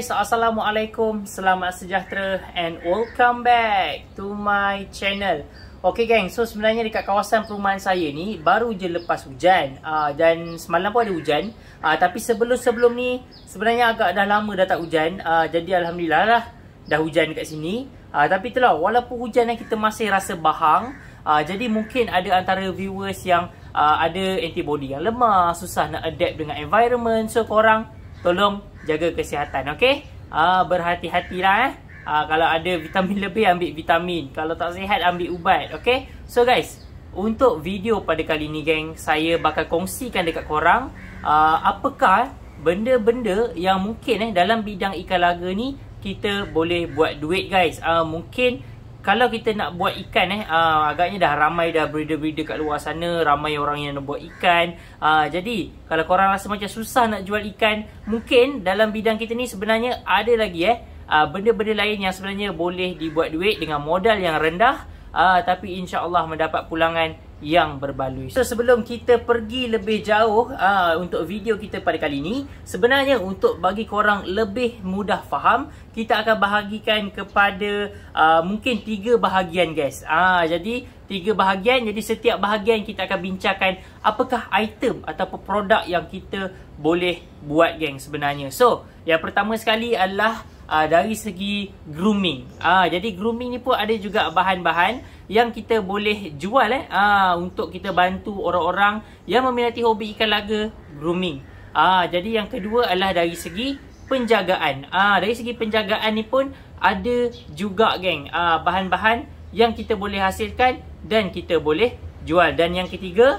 guys, Assalamualaikum, selamat sejahtera and welcome back to my channel Ok gang, so sebenarnya dekat kawasan perumahan saya ni baru je lepas hujan uh, Dan semalam pun ada hujan uh, Tapi sebelum-sebelum ni sebenarnya agak dah lama dah tak hujan uh, Jadi Alhamdulillah lah dah hujan dekat sini uh, Tapi itulah, walaupun hujan ni kita masih rasa bahang uh, Jadi mungkin ada antara viewers yang uh, ada antibody yang lemah Susah nak adapt dengan environment So korang tolong jaga kesihatan okey uh, berhati-hatilah eh uh, kalau ada vitamin lebih ambil vitamin kalau tak sihat ambil ubat okey so guys untuk video pada kali ni geng saya bakal kongsikan dekat korang uh, apakah benda-benda yang mungkin eh dalam bidang ikan laga ni kita boleh buat duit guys uh, mungkin kalau kita nak buat ikan eh uh, agaknya dah ramai dah breeder-breeder kat luar sana ramai orang yang nak buat ikan uh, jadi kalau korang rasa macam susah nak jual ikan mungkin dalam bidang kita ni sebenarnya ada lagi eh uh, benda-benda lain yang sebenarnya boleh dibuat duit dengan modal yang rendah uh, tapi insya-Allah mendapat pulangan yang berbaloi. So sebelum kita pergi lebih jauh uh, untuk video kita pada kali ini, sebenarnya untuk bagi korang lebih mudah faham, kita akan bahagikan kepada uh, mungkin tiga bahagian guys. Ah uh, jadi tiga bahagian. Jadi setiap bahagian kita akan bincangkan apakah item atau produk yang kita boleh buat geng sebenarnya. So, yang pertama sekali adalah uh, dari segi grooming. Ah jadi grooming ni pun ada juga bahan-bahan yang kita boleh jual eh ah untuk kita bantu orang-orang yang meminati hobi ikan laga grooming. Ah jadi yang kedua adalah dari segi penjagaan. Ah dari segi penjagaan ni pun ada juga geng ah bahan-bahan yang kita boleh hasilkan dan kita boleh jual. Dan yang ketiga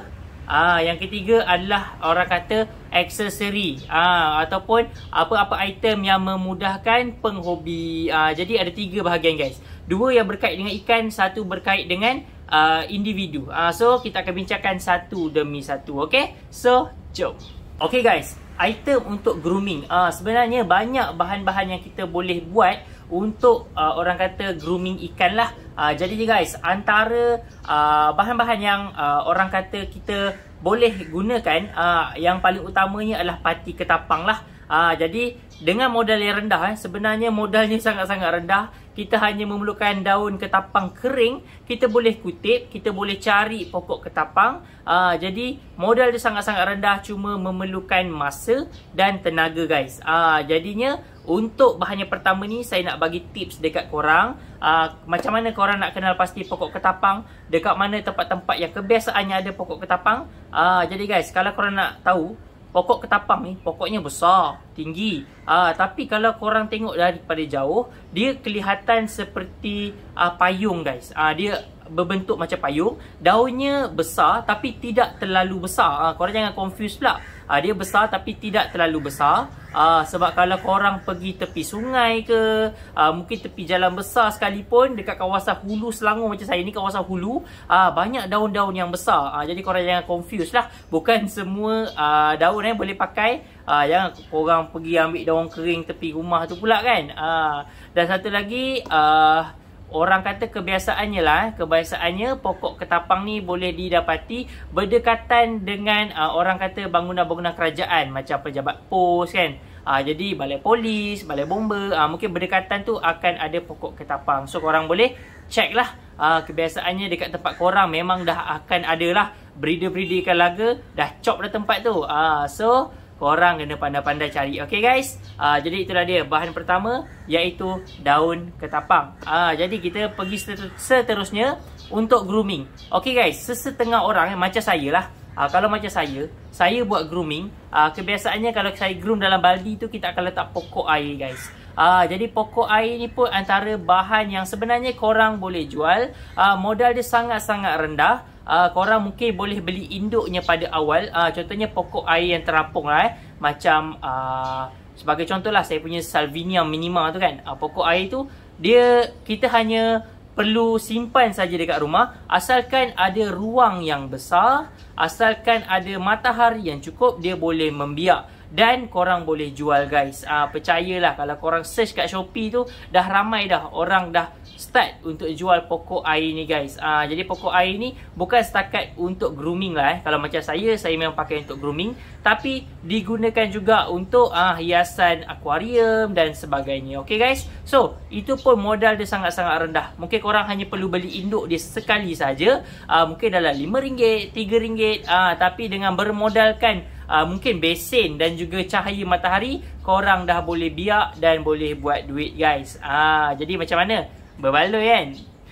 Ah, yang ketiga adalah orang kata aksesori ah, ataupun apa-apa item yang memudahkan penghobi. Ah, jadi ada tiga bahagian guys. Dua yang berkait dengan ikan, satu berkait dengan uh, individu. Ah, so kita akan bincangkan satu demi satu. Okay? So, jom. Okay guys, item untuk grooming. Ah, sebenarnya banyak bahan-bahan yang kita boleh buat untuk uh, orang kata grooming ikan lah. Uh, jadi ni guys, antara uh, bahan-bahan yang uh, orang kata kita boleh gunakan uh, yang paling utamanya adalah pati ketapang lah. Uh, jadi dengan modal yang rendah eh sebenarnya modalnya sangat-sangat rendah kita hanya memerlukan daun ketapang kering kita boleh kutip kita boleh cari pokok ketapang uh, jadi modal dia sangat-sangat rendah cuma memerlukan masa dan tenaga guys uh, jadinya untuk bahan yang pertama ni saya nak bagi tips dekat korang uh, macam mana korang nak kenal pasti pokok ketapang dekat mana tempat-tempat yang kebiasaannya ada pokok ketapang uh, jadi guys kalau korang nak tahu pokok ketapang ni pokoknya besar, tinggi. Ah uh, tapi kalau korang tengok daripada jauh, dia kelihatan seperti uh, payung guys. Ah uh, dia berbentuk macam payung, daunnya besar tapi tidak terlalu besar. Ah uh, korang jangan confuse pula uh, dia besar tapi tidak terlalu besar uh, sebab kalau korang pergi tepi sungai ke uh, mungkin tepi jalan besar sekalipun dekat kawasan hulu Selangor macam saya ni kawasan hulu uh, banyak daun-daun yang besar uh, jadi korang jangan confuse lah bukan semua uh, daun eh, boleh pakai uh, jangan korang pergi ambil daun kering tepi rumah tu pula kan uh, dan satu lagi uh, orang kata kebiasaannya lah eh. kebiasaannya pokok ketapang ni boleh didapati berdekatan dengan uh, orang kata bangunan-bangunan kerajaan macam pejabat pos kan uh, jadi balai polis balai bomba uh, mungkin berdekatan tu akan ada pokok ketapang so korang boleh check lah uh, kebiasaannya dekat tempat korang memang dah akan ada lah breeder-breeder ikan laga dah chop dah tempat tu uh, so korang kena pandai-pandai cari. Okay guys. Uh, jadi itulah dia bahan pertama iaitu daun ketapang. Uh, jadi kita pergi seterusnya untuk grooming. Okay guys. Sesetengah orang eh, macam saya lah. Uh, kalau macam saya, saya buat grooming. Uh, kebiasaannya kalau saya groom dalam baldi tu kita akan letak pokok air guys. Uh, jadi pokok air ni pun antara bahan yang sebenarnya korang boleh jual. Uh, modal dia sangat-sangat rendah uh, korang mungkin boleh beli induknya pada awal uh, contohnya pokok air yang terapung lah eh. macam uh, sebagai lah. saya punya salvinia minima tu kan uh, pokok air tu dia kita hanya perlu simpan saja dekat rumah asalkan ada ruang yang besar asalkan ada matahari yang cukup dia boleh membiak dan korang boleh jual guys uh, percayalah kalau korang search kat Shopee tu dah ramai dah orang dah start untuk jual pokok air ni guys. uh, jadi pokok air ni bukan setakat untuk grooming lah eh. Kalau macam saya saya memang pakai untuk grooming tapi digunakan juga untuk uh, hiasan akuarium dan sebagainya. Okay guys. So, itu pun modal dia sangat-sangat rendah. Mungkin korang hanya perlu beli induk dia sekali saja uh, mungkin dalam RM5, RM3 uh, tapi dengan bermodalkan Uh, mungkin besin dan juga cahaya matahari korang dah boleh biak dan boleh buat duit guys. uh, jadi macam mana? berbaloi kan?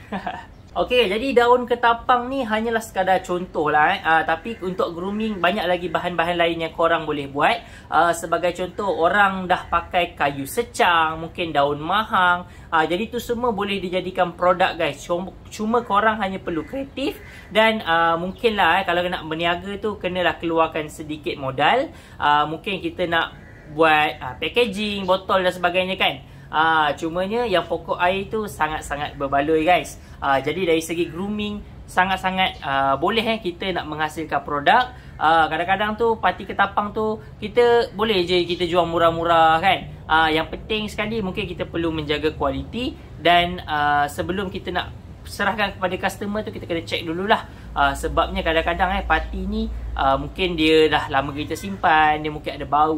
Okey, jadi daun ketapang ni hanyalah sekadar contoh lah eh. uh, Tapi untuk grooming, banyak lagi bahan-bahan lain yang korang boleh buat uh, Sebagai contoh, orang dah pakai kayu secang, mungkin daun mahang uh, Jadi tu semua boleh dijadikan produk guys Cuma, cuma korang hanya perlu kreatif Dan uh, mungkin lah eh, kalau nak berniaga tu, kenalah keluarkan sedikit modal uh, Mungkin kita nak buat uh, packaging, botol dan sebagainya kan Ah uh, cumanya yang pokok air tu sangat-sangat berbaloi guys. Ah uh, jadi dari segi grooming sangat-sangat uh, boleh eh kita nak menghasilkan produk. Ah uh, kadang-kadang tu parti ketapang tu kita boleh je kita jual murah-murah kan. Ah uh, yang penting sekali mungkin kita perlu menjaga kualiti dan uh, sebelum kita nak serahkan kepada customer tu kita kena check dululah uh, sebabnya kadang-kadang eh parti ni uh, mungkin dia dah lama kita simpan dia mungkin ada bau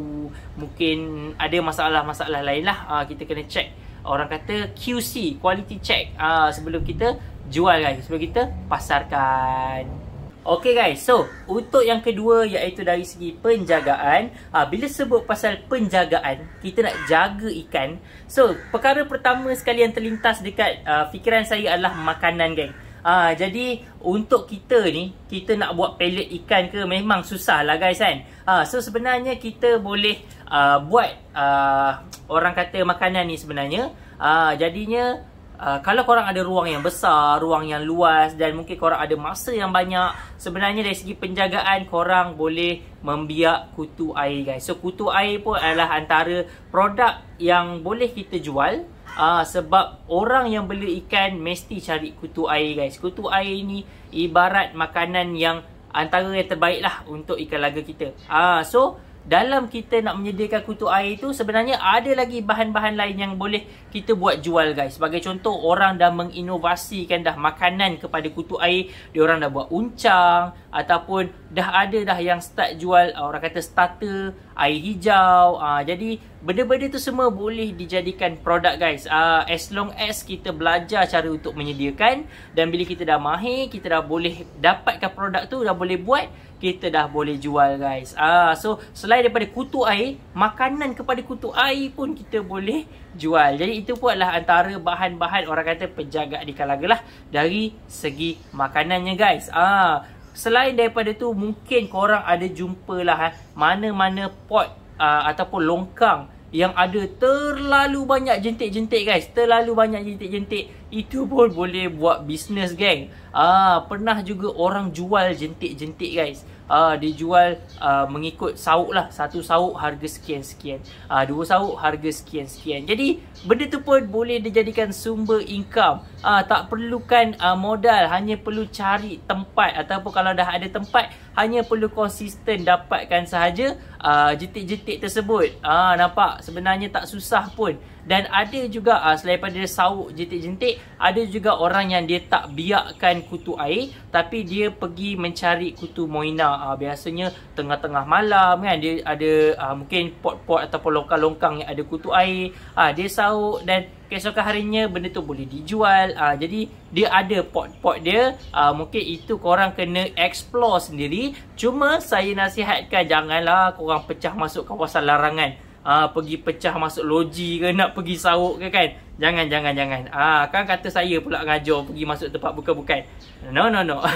mungkin ada masalah-masalah lain lah uh, kita kena check orang kata QC quality check uh, sebelum kita jual guys sebelum kita pasarkan Okay guys, so untuk yang kedua iaitu dari segi penjagaan uh, Bila sebut pasal penjagaan, kita nak jaga ikan So, perkara pertama sekali yang terlintas dekat uh, fikiran saya adalah makanan guys. Ah jadi untuk kita ni kita nak buat pelet ikan ke memang susah lah guys kan. Ah so sebenarnya kita boleh uh, buat uh, orang kata makanan ni sebenarnya ah jadinya uh, kalau korang ada ruang yang besar, ruang yang luas dan mungkin korang ada masa yang banyak, sebenarnya dari segi penjagaan korang boleh membiak kutu air guys. So kutu air pun adalah antara produk yang boleh kita jual. Uh, sebab orang yang beli ikan mesti cari kutu air guys. Kutu air ni ibarat makanan yang antara yang terbaik lah untuk ikan laga kita. Uh, so dalam kita nak menyediakan kutu air tu sebenarnya ada lagi bahan-bahan lain yang boleh kita buat jual guys. Sebagai contoh orang dah menginovasikan dah makanan kepada kutu air. Orang dah buat uncang ataupun dah ada dah yang start jual ah, orang kata starter air hijau. Uh, Jadi benda-benda tu semua boleh dijadikan produk guys uh, as long as kita belajar cara untuk menyediakan dan bila kita dah mahir kita dah boleh dapatkan produk tu dah boleh buat kita dah boleh jual guys Ah, uh, so selain daripada kutu air makanan kepada kutu air pun kita boleh jual jadi itu pun adalah antara bahan-bahan orang kata penjaga di kalagalah dari segi makanannya guys Ah. Uh, Selain daripada tu mungkin korang ada jumpalah eh, mana-mana pot uh, ataupun longkang yang ada terlalu banyak jentik-jentik guys terlalu banyak jentik-jentik itu pun boleh buat bisnes geng ah pernah juga orang jual jentik-jentik guys ah dia jual ah, mengikut sauk lah satu sauk harga sekian-sekian ah dua sauk harga sekian-sekian jadi benda tu pun boleh dijadikan sumber income ah tak perlukan ah, modal hanya perlu cari tempat ataupun kalau dah ada tempat hanya perlu konsisten dapatkan sahaja jitik-jitik uh, tersebut ah uh, nampak sebenarnya tak susah pun dan ada juga uh, selain daripada dia sauk jitik-jitik ada juga orang yang dia tak biarkan kutu air tapi dia pergi mencari kutu moina uh, biasanya tengah-tengah malam kan dia ada uh, mungkin pot-pot ataupun longkang-longkang yang ada kutu air ah uh, dia sauk dan Keesokan harinya benda tu boleh dijual uh, Jadi dia ada pot-pot dia uh, Mungkin itu korang kena explore sendiri Cuma saya nasihatkan janganlah korang pecah masuk kawasan larangan uh, Pergi pecah masuk loji ke nak pergi sawuk ke kan Jangan, jangan, jangan uh, Kan kata saya pula ngajar pergi masuk tempat bukan-bukan No, no, no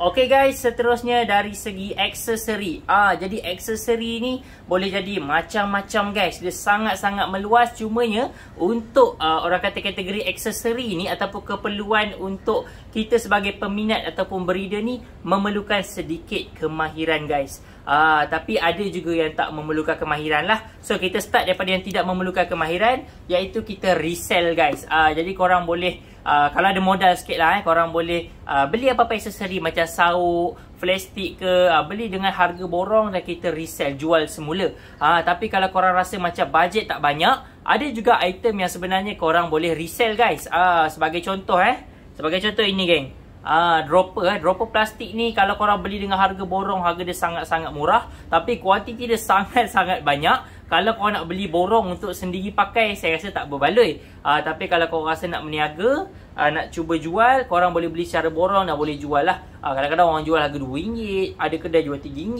Okay guys, seterusnya dari segi aksesori. Ah, jadi aksesori ni boleh jadi macam-macam guys. Dia sangat-sangat meluas cumanya untuk uh, orang kata kategori aksesori ni ataupun keperluan untuk kita sebagai peminat ataupun breeder ni memerlukan sedikit kemahiran guys. Ah, tapi ada juga yang tak memerlukan kemahiran lah. So kita start daripada yang tidak memerlukan kemahiran iaitu kita resell guys. Ah, jadi korang boleh... Ah, kalau ada modal sikit lah eh, korang boleh uh, beli apa-apa aksesori macam sauk, plastik ke, uh, beli dengan harga borong dan kita resell, jual semula. Uh, tapi kalau korang rasa macam bajet tak banyak, ada juga item yang sebenarnya korang boleh resell guys. Uh, sebagai contoh eh, sebagai contoh ini geng. Ah uh, dropper eh dropper plastik ni kalau korang beli dengan harga borong harga dia sangat-sangat murah tapi kuantiti dia sangat-sangat banyak kalau korang nak beli borong untuk sendiri pakai, saya rasa tak berbaloi. Uh, tapi kalau korang rasa nak meniaga, uh, nak cuba jual, korang boleh beli secara borong dan boleh jual lah. Uh, kadang-kadang orang jual harga RM2, ada kedai jual RM3.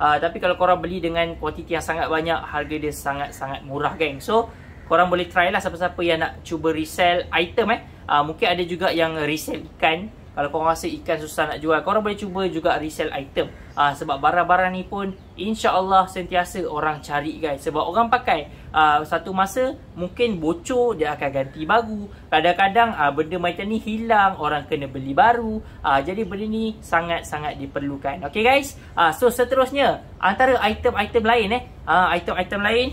Uh, tapi kalau korang beli dengan kuantiti yang sangat banyak, harga dia sangat-sangat murah geng. So, korang boleh try lah siapa-siapa yang nak cuba resell item eh. Uh, mungkin ada juga yang resell ikan kalau korang rasa ikan susah nak jual Korang boleh cuba juga resell item uh, Sebab barang-barang ni pun insya Allah sentiasa orang cari guys Sebab orang pakai uh, Satu masa mungkin bocor Dia akan ganti baru Kadang-kadang uh, benda macam ni hilang Orang kena beli baru uh, Jadi benda ni sangat-sangat diperlukan Okay guys uh, So seterusnya Antara item-item lain eh Item-item uh, lain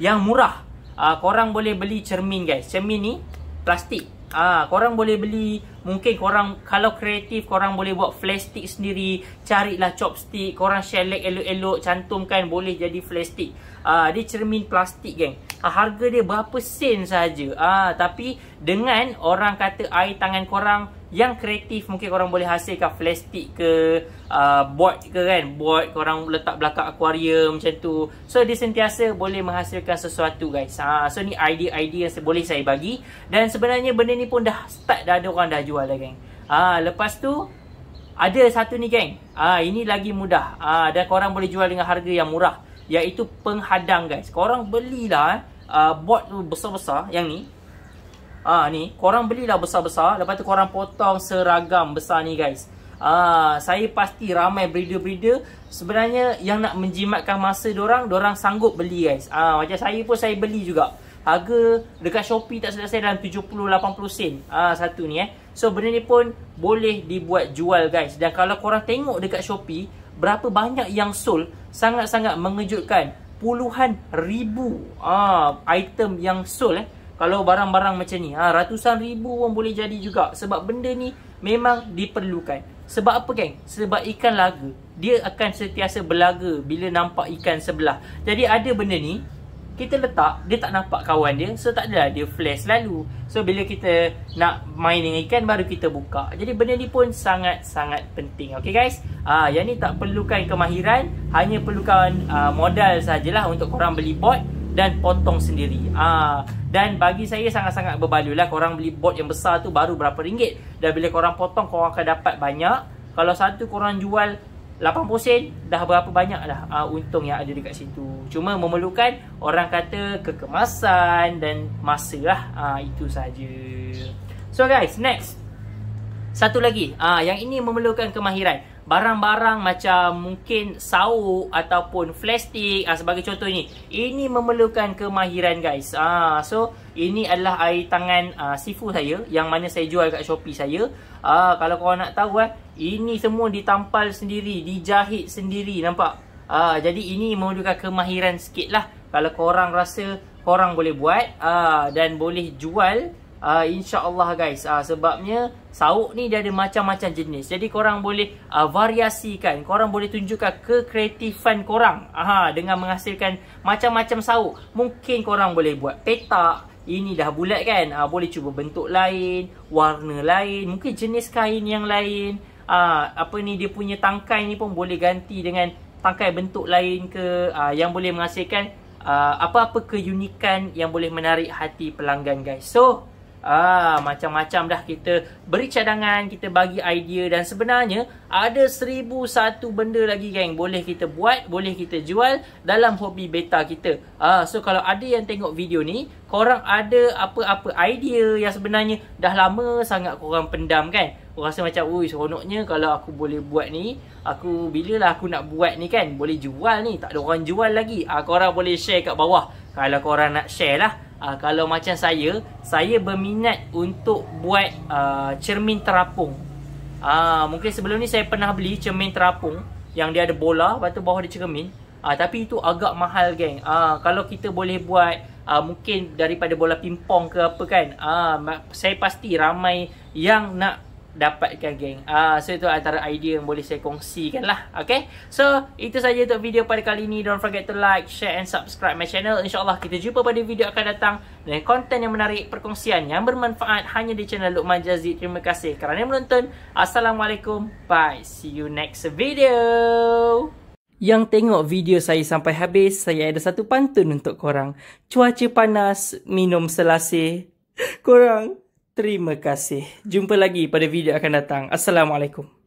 Yang murah uh, Korang boleh beli cermin guys Cermin ni plastik Ah, korang boleh beli mungkin korang kalau kreatif korang boleh buat flash stick sendiri, carilah chopstick, korang shellac elok-elok cantumkan boleh jadi flash stick. Ah, dia cermin plastik geng. Ah, harga dia berapa sen saja. Ah, tapi dengan orang kata air tangan korang yang kreatif mungkin korang boleh hasilkan flash stick ke uh, board ke kan board korang letak belakang akuarium macam tu so dia sentiasa boleh menghasilkan sesuatu guys ha, so ni idea-idea yang boleh saya bagi dan sebenarnya benda ni pun dah start dah ada orang dah jual dah geng. Ah lepas tu ada satu ni geng. Ah ini lagi mudah. Ah dan korang boleh jual dengan harga yang murah iaitu penghadang guys. Korang belilah ah bot tu besar-besar yang ni. Ah ni korang belilah besar-besar lepas tu korang potong seragam besar ni guys. Ah saya pasti ramai breeder-breeder sebenarnya yang nak menjimatkan masa dia orang, dia orang sanggup beli guys. Ah ha, macam saya pun saya beli juga. Harga dekat Shopee tak selesai dalam 70-80 sen ah ha, Satu ni eh So benda ni pun boleh dibuat jual guys Dan kalau korang tengok dekat Shopee Berapa banyak yang sold Sangat-sangat mengejutkan Puluhan ribu ha, item yang sold eh Kalau barang-barang macam ni ha, Ratusan ribu pun boleh jadi juga Sebab benda ni memang diperlukan Sebab apa geng? Sebab ikan laga Dia akan sentiasa berlaga Bila nampak ikan sebelah Jadi ada benda ni kita letak, dia tak nampak kawan dia. So, tak adalah dia flash lalu. So, bila kita nak main dengan ikan, baru kita buka. Jadi, benda ni pun sangat-sangat penting. Okay, guys? Ah, yang ni tak perlukan kemahiran. Hanya perlukan ah, modal sajalah untuk korang beli bot dan potong sendiri. Ah, dan bagi saya sangat-sangat berbaloi lah. Korang beli bot yang besar tu baru berapa ringgit. Dan bila korang potong, korang akan dapat banyak. Kalau satu korang jual 80 sen dah berapa banyak dah uh, ah, untung yang ada dekat situ. Cuma memerlukan orang kata kekemasan dan masa lah uh, ah, itu saja. So guys, next. Satu lagi. Uh, yang ini memerlukan kemahiran barang-barang macam mungkin sau ataupun plastik, ah sebagai contoh ni ini memerlukan kemahiran guys ah so ini adalah air tangan ah sifu saya yang mana saya jual kat Shopee saya ah kalau kau nak tahu eh ini semua ditampal sendiri dijahit sendiri nampak ah jadi ini memerlukan kemahiran sikitlah kalau kau orang rasa kau orang boleh buat ah dan boleh jual uh, insyaAllah guys uh, Sebabnya sauk ni dia ada macam-macam jenis Jadi korang boleh uh, variasikan Korang boleh tunjukkan kekreatifan korang Aha, Dengan menghasilkan macam-macam sauk Mungkin korang boleh buat petak ini dah bulat kan ha, Boleh cuba bentuk lain Warna lain Mungkin jenis kain yang lain ha, Apa ni dia punya tangkai ni pun Boleh ganti dengan tangkai bentuk lain ke ha, Yang boleh menghasilkan Apa-apa ha, keunikan Yang boleh menarik hati pelanggan guys So Ah macam-macam dah kita beri cadangan, kita bagi idea dan sebenarnya ada seribu satu benda lagi geng boleh kita buat, boleh kita jual dalam hobi beta kita. Ah so kalau ada yang tengok video ni, korang ada apa-apa idea yang sebenarnya dah lama sangat korang pendam kan? Rasa macam ui seronoknya kalau aku boleh buat ni, aku bilalah aku nak buat ni kan, boleh jual ni, tak ada orang jual lagi. Ah korang boleh share kat bawah kalau korang nak share lah uh, kalau macam saya saya berminat untuk buat uh, cermin terapung uh, mungkin sebelum ni saya pernah beli cermin terapung yang dia ada bola lepas tu bawah dia cermin uh, tapi itu agak mahal geng uh, kalau kita boleh buat uh, mungkin daripada bola pimpong ke apa kan uh, saya pasti ramai yang nak dapatkan geng. Ah uh, so itu antara idea yang boleh saya kongsikan lah. Okay. So itu saja untuk video pada kali ini. Don't forget to like, share and subscribe my channel. Insya Allah kita jumpa pada video akan datang. dengan konten yang menarik, perkongsian yang bermanfaat hanya di channel Lukman Jazid. Terima kasih kerana menonton. Assalamualaikum. Bye. See you next video. Yang tengok video saya sampai habis, saya ada satu pantun untuk korang. Cuaca panas, minum selasih. Korang. Terima kasih. Jumpa lagi pada video akan datang. Assalamualaikum.